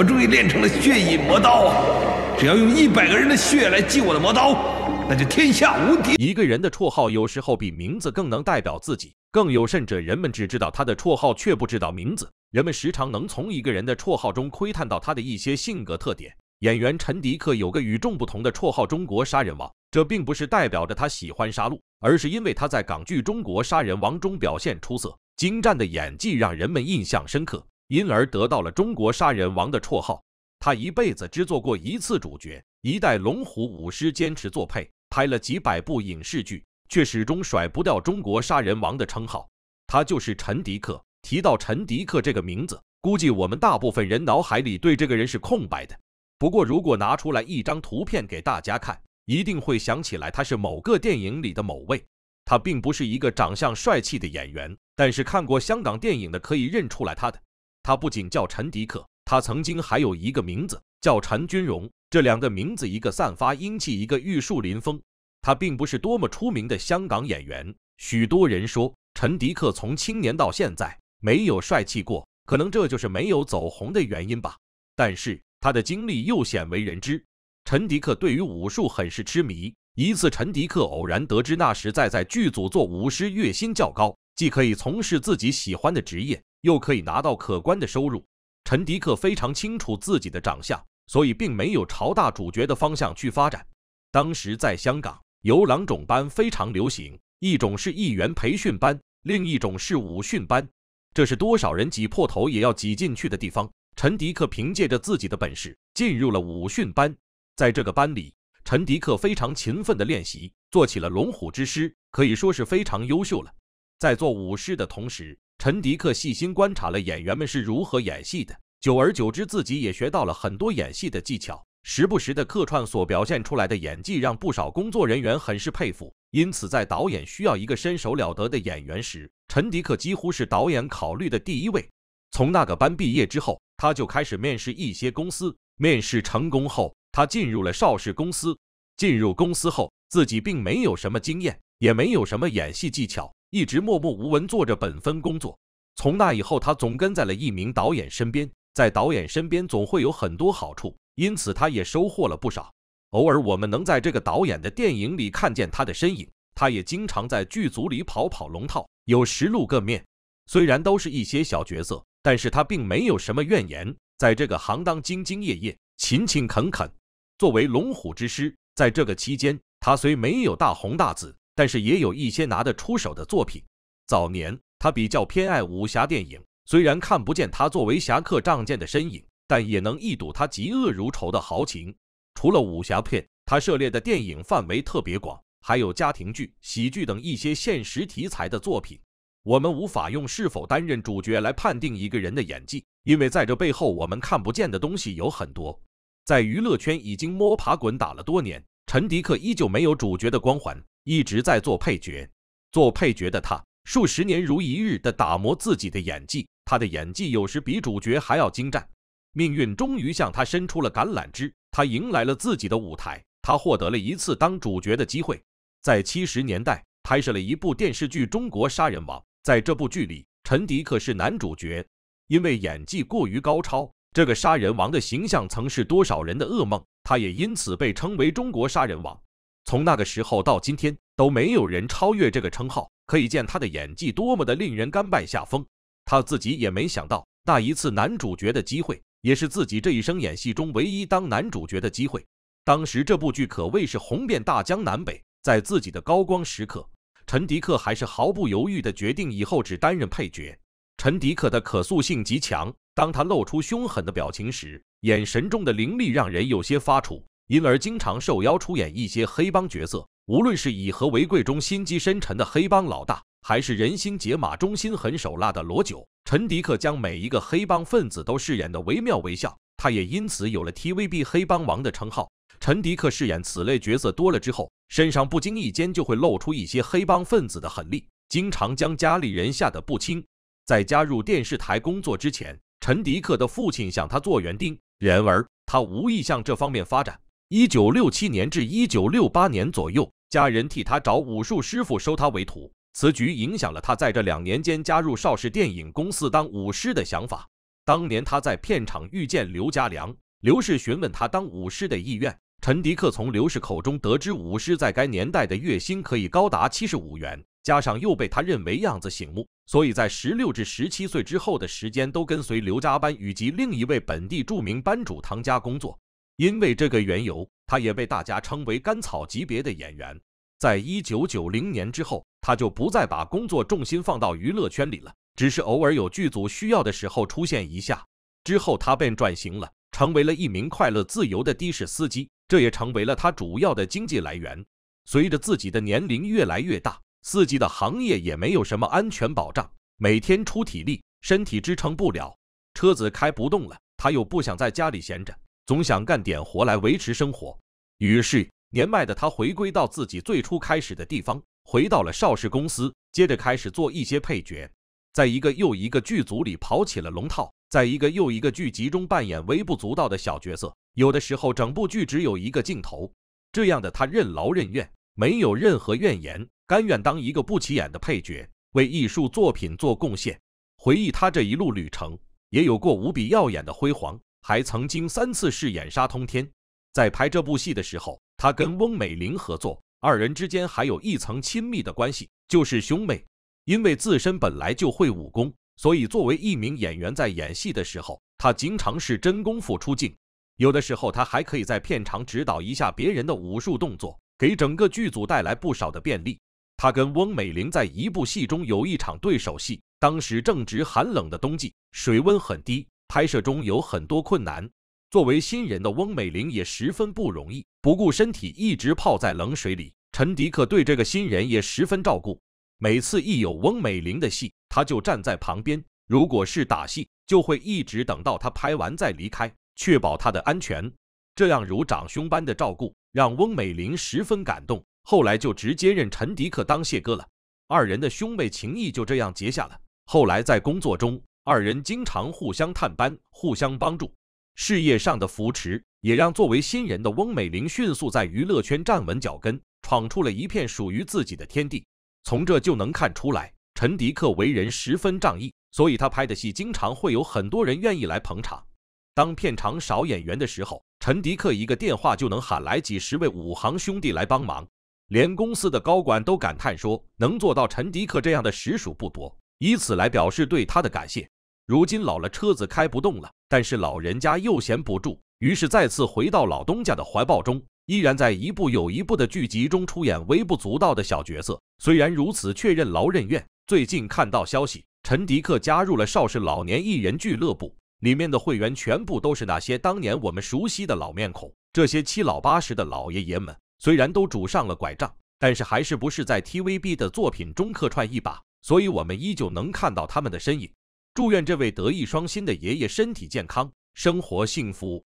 我终于练成了血饮魔刀，只要用一百个人的血来祭我的魔刀，那就天下无敌。一个人的绰号有时候比名字更能代表自己，更有甚者，人们只知道他的绰号却不知道名字。人们时常能从一个人的绰号中窥探到他的一些性格特点。演员陈迪克有个与众不同的绰号“中国杀人王”，这并不是代表着他喜欢杀戮，而是因为他在港剧《中国杀人王》中表现出色，精湛的演技让人们印象深刻。因而得到了“中国杀人王”的绰号。他一辈子只做过一次主角，一代龙虎武师坚持作配，拍了几百部影视剧，却始终甩不掉“中国杀人王”的称号。他就是陈迪克。提到陈迪克这个名字，估计我们大部分人脑海里对这个人是空白的。不过，如果拿出来一张图片给大家看，一定会想起来他是某个电影里的某位。他并不是一个长相帅气的演员，但是看过香港电影的可以认出来他的。他不仅叫陈迪克，他曾经还有一个名字叫陈君荣。这两个名字，一个散发英气，一个玉树临风。他并不是多么出名的香港演员，许多人说陈迪克从青年到现在没有帅气过，可能这就是没有走红的原因吧。但是他的经历又鲜为人知。陈迪克对于武术很是痴迷。一次，陈迪克偶然得知，那时在在剧组做武师，月薪较高，既可以从事自己喜欢的职业。又可以拿到可观的收入。陈迪克非常清楚自己的长相，所以并没有朝大主角的方向去发展。当时在香港，有两种班非常流行：一种是议员培训班，另一种是武训班。这是多少人挤破头也要挤进去的地方。陈迪克凭借着自己的本事进入了武训班。在这个班里，陈迪克非常勤奋的练习，做起了龙虎之师，可以说是非常优秀了。在做武师的同时，陈迪克细心观察了演员们是如何演戏的，久而久之，自己也学到了很多演戏的技巧。时不时的客串所表现出来的演技，让不少工作人员很是佩服。因此，在导演需要一个身手了得的演员时，陈迪克几乎是导演考虑的第一位。从那个班毕业之后，他就开始面试一些公司。面试成功后，他进入了邵氏公司。进入公司后，自己并没有什么经验，也没有什么演戏技巧。一直默默无闻做着本分工作。从那以后，他总跟在了一名导演身边，在导演身边总会有很多好处，因此他也收获了不少。偶尔我们能在这个导演的电影里看见他的身影，他也经常在剧组里跑跑龙套，有时露个面。虽然都是一些小角色，但是他并没有什么怨言，在这个行当兢兢业业、勤勤恳恳。作为龙虎之师，在这个期间，他虽没有大红大紫。但是也有一些拿得出手的作品。早年他比较偏爱武侠电影，虽然看不见他作为侠客仗剑的身影，但也能一睹他嫉恶如仇的豪情。除了武侠片，他涉猎的电影范围特别广，还有家庭剧、喜剧等一些现实题材的作品。我们无法用是否担任主角来判定一个人的演技，因为在这背后我们看不见的东西有很多。在娱乐圈已经摸爬滚打了多年，陈迪克依旧没有主角的光环。一直在做配角，做配角的他数十年如一日地打磨自己的演技，他的演技有时比主角还要精湛。命运终于向他伸出了橄榄枝，他迎来了自己的舞台，他获得了一次当主角的机会。在七十年代拍摄了一部电视剧《中国杀人王》，在这部剧里，陈迪可是男主角。因为演技过于高超，这个杀人王的形象曾是多少人的噩梦，他也因此被称为“中国杀人王”。从那个时候到今天，都没有人超越这个称号，可以见他的演技多么的令人甘拜下风。他自己也没想到，那一次男主角的机会，也是自己这一生演戏中唯一当男主角的机会。当时这部剧可谓是红遍大江南北，在自己的高光时刻，陈迪克还是毫不犹豫地决定以后只担任配角。陈迪克的可塑性极强，当他露出凶狠的表情时，眼神中的凌厉让人有些发怵。因而经常受邀出演一些黑帮角色，无论是《以和为贵》中心机深沉的黑帮老大，还是《人心解码》中心狠手辣的罗九，陈迪克将每一个黑帮分子都饰演的惟妙惟肖。他也因此有了 TVB 黑帮王的称号。陈迪克饰演此类角色多了之后，身上不经意间就会露出一些黑帮分子的狠厉，经常将家里人吓得不轻。在加入电视台工作之前，陈迪克的父亲向他做园丁，然而他无意向这方面发展。一九六七年至一九六八年左右，家人替他找武术师傅收他为徒。此举影响了他在这两年间加入邵氏电影公司当武师的想法。当年他在片场遇见刘家良，刘氏询问他当武师的意愿。陈迪克从刘氏口中得知，武师在该年代的月薪可以高达七十五元，加上又被他认为样子醒目，所以在十六至十七岁之后的时间都跟随刘家班以及另一位本地著名班主唐家工作。因为这个缘由，他也被大家称为甘草级别的演员。在一九九零年之后，他就不再把工作重心放到娱乐圈里了，只是偶尔有剧组需要的时候出现一下。之后，他便转型了，成为了一名快乐自由的的士司机，这也成为了他主要的经济来源。随着自己的年龄越来越大，司机的行业也没有什么安全保障，每天出体力，身体支撑不了，车子开不动了，他又不想在家里闲着。总想干点活来维持生活，于是年迈的他回归到自己最初开始的地方，回到了邵氏公司，接着开始做一些配角，在一个又一个剧组里跑起了龙套，在一个又一个剧集中扮演微不足道的小角色。有的时候，整部剧只有一个镜头，这样的他任劳任怨，没有任何怨言，甘愿当一个不起眼的配角，为艺术作品做贡献。回忆他这一路旅程，也有过无比耀眼的辉煌。还曾经三次饰演沙通天，在拍这部戏的时候，他跟翁美玲合作，二人之间还有一层亲密的关系，就是兄妹。因为自身本来就会武功，所以作为一名演员，在演戏的时候，他经常是真功夫出镜。有的时候，他还可以在片场指导一下别人的武术动作，给整个剧组带来不少的便利。他跟翁美玲在一部戏中有一场对手戏，当时正值寒冷的冬季，水温很低。拍摄中有很多困难，作为新人的翁美玲也十分不容易，不顾身体一直泡在冷水里。陈迪克对这个新人也十分照顾，每次一有翁美玲的戏，他就站在旁边，如果是打戏，就会一直等到她拍完再离开，确保她的安全。这样如长兄般的照顾，让翁美玲十分感动，后来就直接认陈迪克当谢哥了，二人的兄妹情谊就这样结下了。后来在工作中。二人经常互相探班、互相帮助，事业上的扶持也让作为新人的翁美玲迅速在娱乐圈站稳脚跟，闯出了一片属于自己的天地。从这就能看出来，陈迪克为人十分仗义，所以他拍的戏经常会有很多人愿意来捧场。当片场少演员的时候，陈迪克一个电话就能喊来几十位武行兄弟来帮忙，连公司的高管都感叹说，能做到陈迪克这样的实属不多。以此来表示对他的感谢。如今老了，车子开不动了，但是老人家又闲不住，于是再次回到老东家的怀抱中，依然在一部又一部的剧集中出演微不足道的小角色。虽然如此，却任劳任怨。最近看到消息，陈迪克加入了邵氏老年艺人俱乐部，里面的会员全部都是那些当年我们熟悉的老面孔。这些七老八十的老爷爷们，虽然都拄上了拐杖，但是还是不是在 TVB 的作品中客串一把？所以，我们依旧能看到他们的身影。祝愿这位德艺双馨的爷爷身体健康，生活幸福。